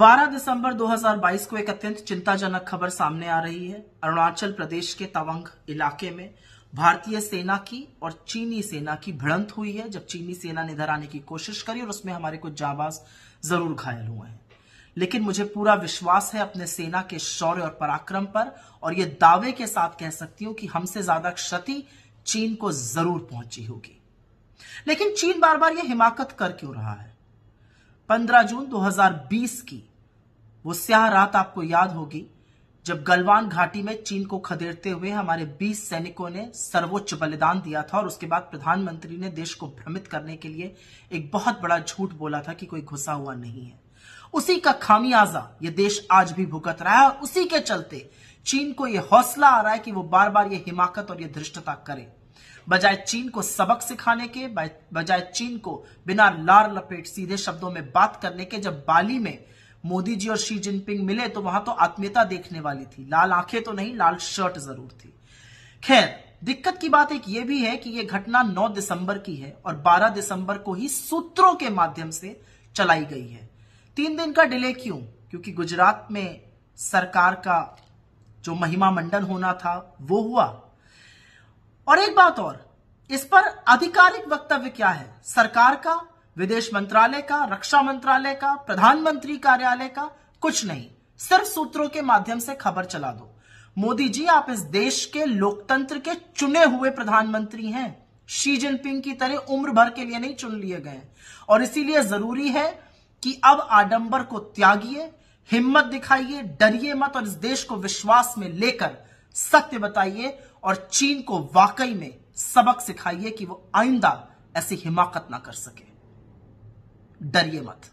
12 दिसंबर 2022 को एक अत्यंत चिंताजनक खबर सामने आ रही है अरुणाचल प्रदेश के तवंग इलाके में भारतीय सेना की और चीनी सेना की भिड़ंत हुई है जब चीनी सेना ने इधर आने की कोशिश करी और उसमें हमारे कुछ जाबाज जरूर घायल हुए हैं लेकिन मुझे पूरा विश्वास है अपने सेना के शौर्य और पराक्रम पर और ये दावे के साथ कह सकती हूं कि हमसे ज्यादा क्षति चीन को जरूर पहुंची होगी लेकिन चीन बार बार यह हिमाकत कर क्यों रहा है 15 जून 2020 की वो स्याह रात आपको याद होगी जब गलवान घाटी में चीन को खदेड़ते हुए हमारे 20 सैनिकों ने सर्वोच्च बलिदान दिया था और उसके बाद प्रधानमंत्री ने देश को भ्रमित करने के लिए एक बहुत बड़ा झूठ बोला था कि कोई घुसा हुआ नहीं है उसी का खामियाजा ये देश आज भी भुगत रहा है और उसी के चलते चीन को यह हौसला आ रहा है कि वो बार बार ये हिमाकत और ये धृष्टता करे बजाय चीन को सबक सिखाने के बजाय चीन को बिना लार लपेट सीधे शब्दों में बात करने के जब बाली में मोदी जी और शी जिनपिंग मिले तो वहां तो आत्मीयता देखने वाली थी लाल आंखें तो नहीं लाल शर्ट जरूर थी खैर दिक्कत की बात एक यह भी है कि यह घटना 9 दिसंबर की है और 12 दिसंबर को ही सूत्रों के माध्यम से चलाई गई है तीन दिन का डिले क्यों क्योंकि गुजरात में सरकार का जो महिमा मंडन होना था वो हुआ और एक बात और इस पर आधिकारिक वक्तव्य क्या है सरकार का विदेश मंत्रालय का रक्षा मंत्रालय का प्रधानमंत्री कार्यालय का कुछ नहीं सिर्फ सूत्रों के माध्यम से खबर चला दो मोदी जी आप इस देश के लोकतंत्र के चुने हुए प्रधानमंत्री हैं शी जिनपिंग की तरह उम्र भर के लिए नहीं चुन लिए गए और इसीलिए जरूरी है कि अब आडंबर को त्यागिए हिम्मत दिखाइए डरिए मत और इस देश को विश्वास में लेकर सत्य बताइए और चीन को वाकई में सबक सिखाइए कि वो आइंदा ऐसी हिमाकत ना कर सके डरिए मत